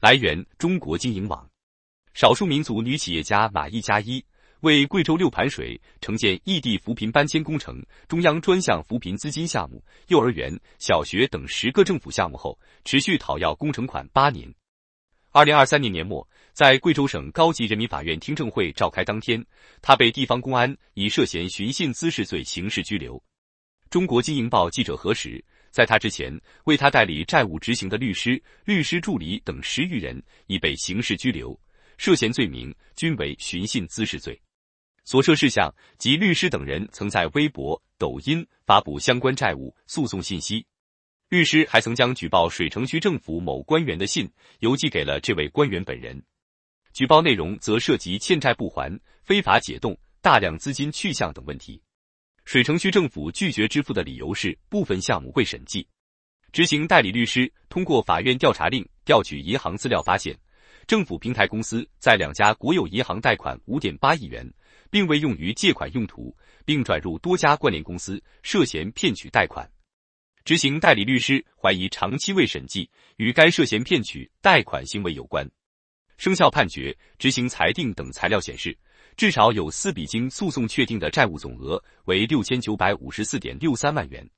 来源：中国经营网。少数民族女企业家马一加一为贵州六盘水承建异地扶贫搬迁工程、中央专项扶贫资金项目、幼儿园、小学等十个政府项目后，持续讨要工程款八年。二零二三年年末，在贵州省高级人民法院听证会召开当天，她被地方公安以涉嫌寻衅滋事罪刑事拘留。中国经营报记者核实。在他之前为他代理债务执行的律师、律师助理等十余人已被刑事拘留，涉嫌罪名均为寻衅滋事罪。所涉事项及律师等人曾在微博、抖音发布相关债务诉讼信息。律师还曾将举报水城区政府某官员的信邮寄给了这位官员本人。举报内容则涉及欠债不还、非法解冻、大量资金去向等问题。水城区政府拒绝支付的理由是部分项目未审计。执行代理律师通过法院调查令调取银行资料，发现政府平台公司在两家国有银行贷款五点八亿元，并未用于借款用途，并转入多家关联公司，涉嫌骗取贷款。执行代理律师怀疑长期未审计与该涉嫌骗取贷款行为有关。生效判决、执行裁定等材料显示。至少有四笔经诉讼确定的债务总额为六千九百五十四点六三万元，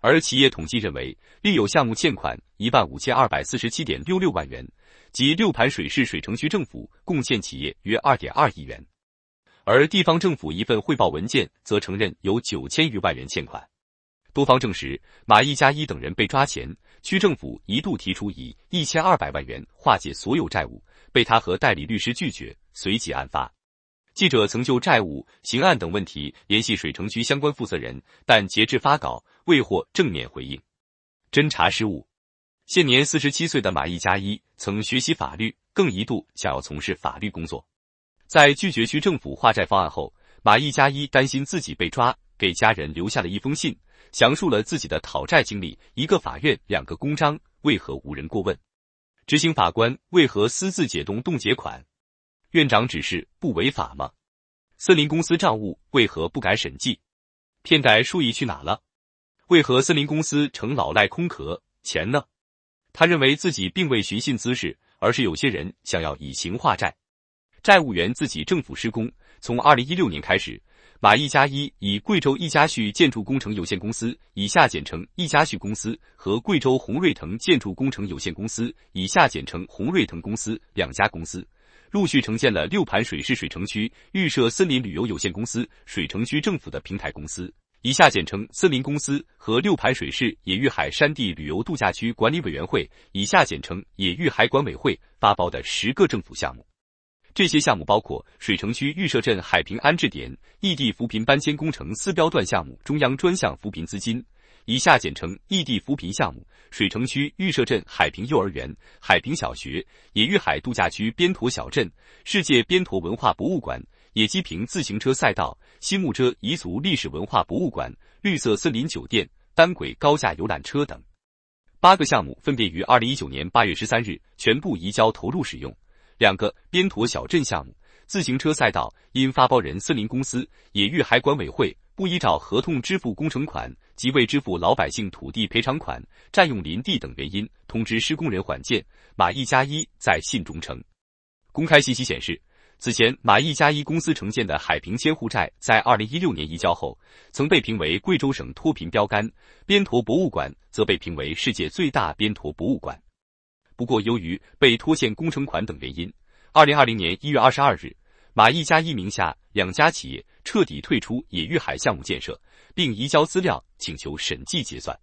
而企业统计认为另有项目欠款一万五千二百四十七点六六万元，及六盘水市水城区政府共欠企业约二点二亿元，而地方政府一份汇报文件则承认有九千余万元欠款。多方证实，马一加一等人被抓前，区政府一度提出以一千二百万元化解所有债务，被他和代理律师拒绝，随即案发。记者曾就债务、刑案等问题联系水城区相关负责人，但截至发稿未获正面回应。侦查失误，现年四十七岁的马一加一曾学习法律，更一度想要从事法律工作。在拒绝区政府化债方案后，马一加一担心自己被抓，给家人留下了一封信，详述了自己的讨债经历。一个法院、两个公章，为何无人过问？执行法官为何私自解冻冻结款？院长指示不违法吗？森林公司账务为何不敢审计？骗贷数亿去哪了？为何森林公司成老赖空壳钱呢？他认为自己并未寻衅滋事，而是有些人想要以情化债。债务员自己政府施工，从二零一六年开始，马一加一以贵州一家旭建筑工程有限公司（以下简称一家旭公司）和贵州宏瑞腾建筑工程有限公司（以下简称宏瑞腾公司）两家公司。陆续呈现了六盘水市水城区预设森林旅游有限公司、水城区政府的平台公司（以下简称“森林公司”）和六盘水市野玉海山地旅游度假区管理委员会（以下简称“野玉海管委会”）发包的十个政府项目。这些项目包括水城区预设镇海平安置点异地扶贫搬迁工程四标段项目中央专项扶贫资金。以下简称异地扶贫项目，水城区玉社镇海平幼儿园、海平小学、野玉海度假区边陀小镇、世界边陀文化博物馆、野鸡坪自行车赛道、新木遮彝族历史文化博物馆、绿色森林酒店、单轨高架游览车等八个项目，分别于二零一九年八月十三日全部移交投入使用。两个边陀小镇项目、自行车赛道因发包人森林公司、野玉海管委会。不依照合同支付工程款及未支付老百姓土地赔偿款、占用林地等原因，通知施工人缓建。马一加一在信中称，公开信息显示，此前马一加一公司承建的海平千户寨在二零一六年移交后，曾被评为贵州省脱贫标杆；边陀博物馆则被评为世界最大边陀博物馆。不过，由于被拖欠工程款等原因，二零二零年一月二十二日，马一加一名下两家企业。彻底退出野玉海项目建设，并移交资料，请求审计结算。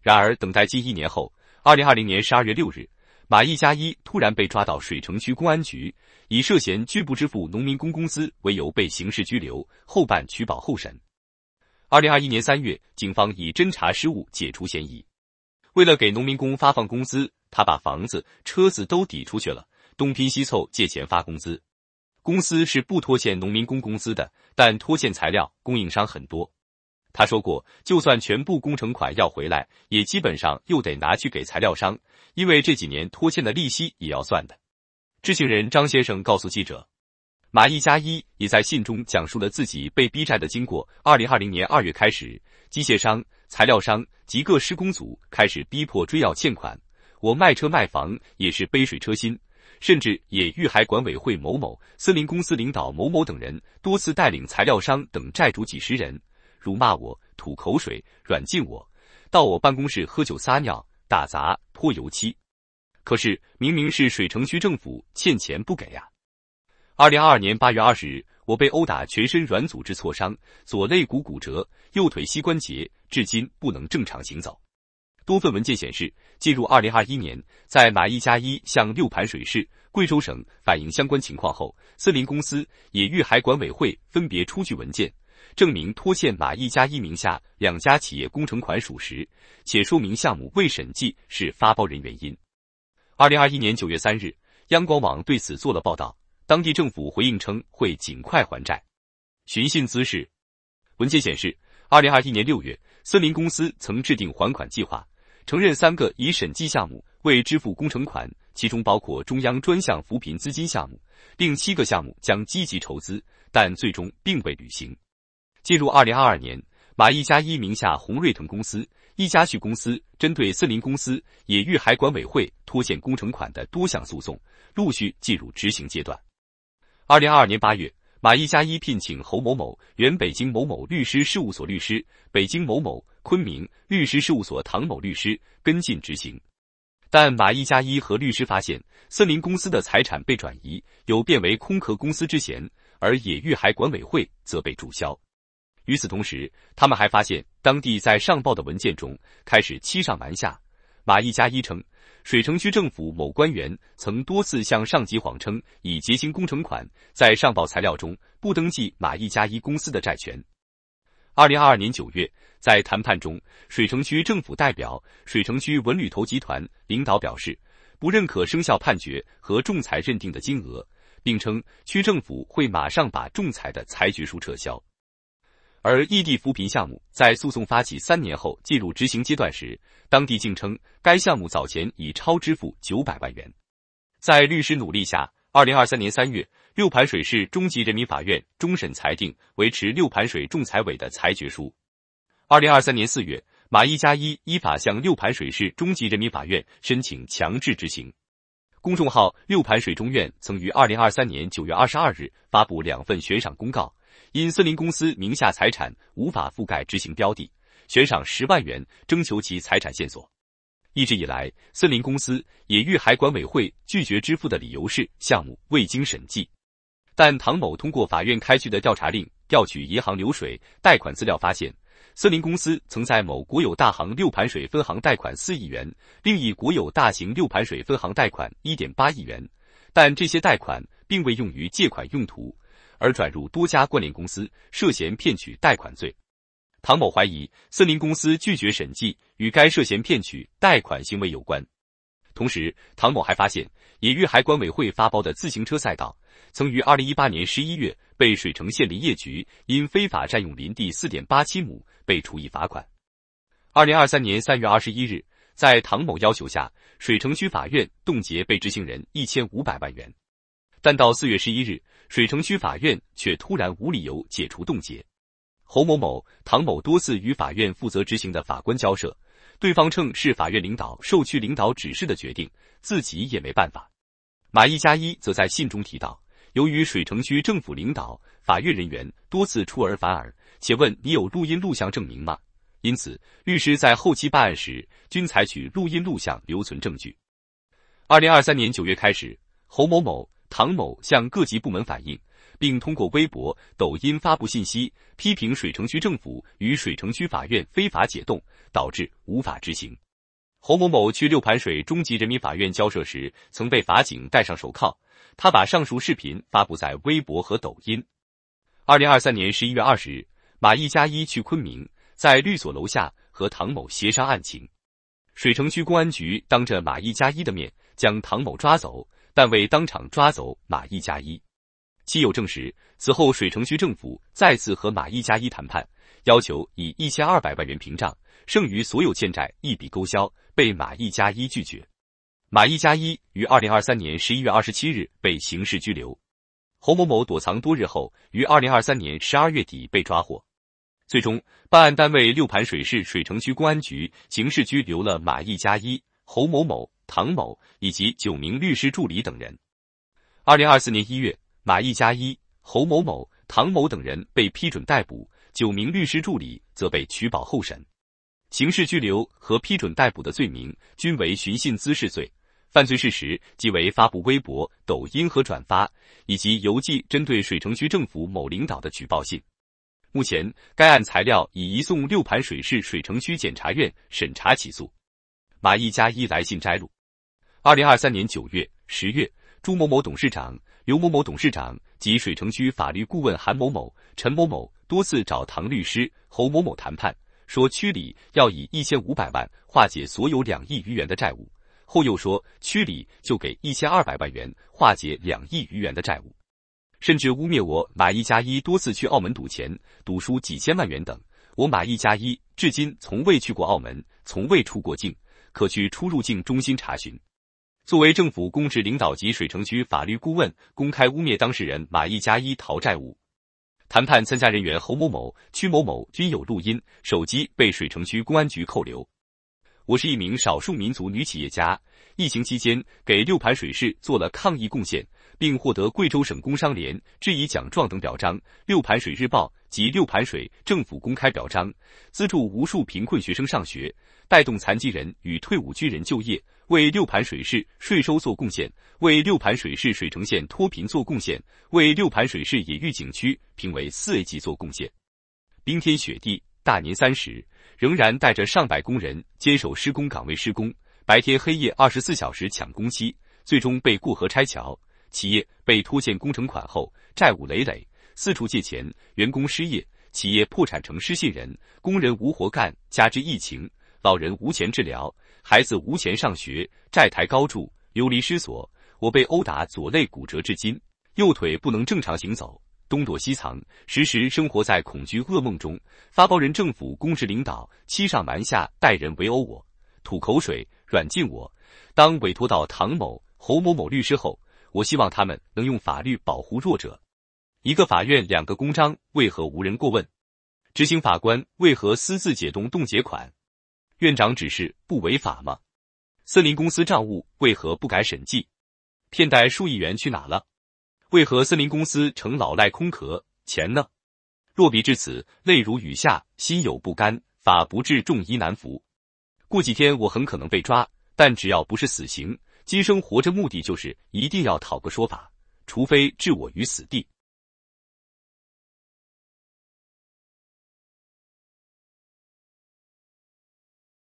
然而，等待近一年后，二零二零年十二月六日，马一加一突然被抓到水城区公安局，以涉嫌拒不支付农民工工资为由被刑事拘留，后办取保候审。二零二一年三月，警方以侦查失误解除嫌疑。为了给农民工发放工资，他把房子、车子都抵出去了，东拼西凑借钱发工资。公司是不拖欠农民工工资的，但拖欠材料供应商很多。他说过，就算全部工程款要回来，也基本上又得拿去给材料商，因为这几年拖欠的利息也要算的。知情人张先生告诉记者，马一加一也在信中讲述了自己被逼债的经过。二零二零年二月开始，机械商、材料商及各施工组开始逼迫追要欠款，我卖车卖房也是杯水车薪。甚至也遇海管委会某某森林公司领导某某等人多次带领材料商等债主几十人辱骂我、吐口水、软禁我，到我办公室喝酒、撒尿、打砸、泼油漆。可是明明是水城区政府欠钱不给啊！二零二二年八月二十日，我被殴打，全身软组织挫伤，左肋骨骨折，右腿膝关节至今不能正常行走。多份文件显示，进入二零二一年，在马一加一向六盘水市贵州省反映相关情况后，森林公司也与海管委会分别出具文件，证明拖欠马一加一名下两家企业工程款属实，且说明项目未审计是发包人原因。二零二一年九月三日，央广网对此做了报道，当地政府回应称会尽快还债。寻衅滋事文件显示，二零二一年六月，森林公司曾制定还款计划。承认三个已审计项目未支付工程款，其中包括中央专项扶贫资金项目，另七个项目将积极筹资，但最终并未履行。进入二零二二年，马一加一名下红瑞腾公司、易家旭公司针对森林公司、也域海管委会拖欠工程款的多项诉讼，陆续进入执行阶段。二零二二年八月。马一加一聘请侯某某（原北京某某律师事务所律师）、北京某某昆明律师事务所唐某律师跟进执行，但马一加一和律师发现，森林公司的财产被转移，有变为空壳公司之嫌，而野育海管委会则被注销。与此同时，他们还发现，当地在上报的文件中开始欺上瞒下。马一加一称，水城区政府某官员曾多次向上级谎称已结清工程款，在上报材料中不登记马一加一公司的债权。二零二二年九月，在谈判中，水城区政府代表、水城区文旅投集团领导表示不认可生效判决和仲裁认定的金额，并称区政府会马上把仲裁的裁决书撤销。而异地扶贫项目在诉讼发起三年后进入执行阶段时，当地竟称该项目早前已超支付九百万元。在律师努力下，二零二三年三月，六盘水市中级人民法院终审裁定维持六盘水仲裁委的裁决书。二零二三年四月，马一加一依法向六盘水市中级人民法院申请强制执行。公众号六盘水中院曾于二零二三年九月二十二日发布两份悬赏公告。因森林公司名下财产无法覆盖执行标的，悬赏十万元征求其财产线索。一直以来，森林公司也遇海管委会拒绝支付的理由是项目未经审计。但唐某通过法院开具的调查令调取银行流水、贷款资料，发现森林公司曾在某国有大行六盘水分行贷款四亿元，另一国有大型六盘水分行贷款一点八亿元，但这些贷款并未用于借款用途。而转入多家关联公司，涉嫌骗取贷款罪。唐某怀疑森林公司拒绝审计与该涉嫌骗取贷款行为有关。同时，唐某还发现，野玉海管委会发包的自行车赛道曾于二零一八年十一月被水城县林业局因非法占用林地四点八七亩被处以罚款。二零二三年三月二十一日，在唐某要求下，水城区法院冻结被执行人一千五百万元。但到四月十一日，水城区法院却突然无理由解除冻结。侯某某、唐某多次与法院负责执行的法官交涉，对方称是法院领导受区领导指示的决定，自己也没办法。马一加一则在信中提到，由于水城区政府领导、法院人员多次出尔反尔，且问你有录音录像证明吗？因此，律师在后期办案时均采取录音录像留存证据。二零二三年九月开始，侯某某。唐某向各级部门反映，并通过微博、抖音发布信息，批评水城区政府与水城区法院非法解冻，导致无法执行。侯某某去六盘水中级人民法院交涉时，曾被法警戴上手铐。他把上述视频发布在微博和抖音。二零二三年十一月二十日，马一加一去昆明，在律所楼下和唐某协商案情。水城区公安局当着马一加一的面将唐某抓走。但未当场抓走马一加一。亲友证实，此后水城区政府再次和马一加一谈判，要求以一千二百万元平账，剩余所有欠债一笔勾销，被马一加一拒绝。马一加一于二零二三年十一月二十七日被刑事拘留，侯某某躲藏多日后，于二零二三年十二月底被抓获。最终，办案单位六盘水市水城区公安局刑事拘留了马一加一、侯某某。唐某以及九名律师助理等人，二零二四年一月，马一加一、侯某某、唐某等人被批准逮捕，九名律师助理则被取保候审。刑事拘留和批准逮捕的罪名均为寻衅滋事罪，犯罪事实即为发布微博、抖音和转发，以及邮寄针对水城区政府某领导的举报信。目前，该案材料已移送六盘水市水城区检察院审查起诉。马一加一来信摘录。二零二三年九月、十月，朱某某董事长、刘某某董事长及水城区法律顾问韩某某、陈某某多次找唐律师、侯某某谈判，说区里要以一千五百万化解所有两亿余元的债务，后又说区里就给一千二百万元化解两亿余元的债务，甚至污蔑我马一加一多次去澳门赌钱，赌输几千万元等。我马一加一至今从未去过澳门，从未出过境，可去出入境中心查询。作为政府公职领导及水城区法律顾问公开污蔑当事人马一加一逃债务，谈判参加人员侯某某、屈某某均有录音，手机被水城区公安局扣留。我是一名少数民族女企业家，疫情期间给六盘水市做了抗疫贡献，并获得贵州省工商联质疑奖状等表彰，六盘水日报及六盘水政府公开表彰，资助无数贫困学生上学，带动残疾人与退伍军人就业。为六盘水市税收做贡献，为六盘水市水城县脱贫做贡献，为六盘水市野玉景区评为四 A 级做贡献。冰天雪地，大年三十，仍然带着上百工人坚守施工岗位施工，白天黑夜二十四小时抢工期，最终被过河拆桥，企业被拖欠工程款后债务累累，四处借钱，员工失业，企业破产成失信人，工人无活干，加之疫情，老人无钱治疗。孩子无钱上学，债台高筑，流离失所。我被殴打，左肋骨折，至今右腿不能正常行走，东躲西藏，时时生活在恐惧噩梦中。发包人政府公职领导欺上瞒下，带人围殴我，吐口水，软禁我。当委托到唐某、侯某某律师后，我希望他们能用法律保护弱者。一个法院，两个公章，为何无人过问？执行法官为何私自解冻冻结款？院长指示不违法吗？森林公司账务为何不改审计？骗贷数亿元去哪了？为何森林公司成老赖空壳？钱呢？落笔至此，泪如雨下，心有不甘。法不治众，医难服。过几天我很可能被抓，但只要不是死刑，今生活着目的就是一定要讨个说法，除非置我于死地。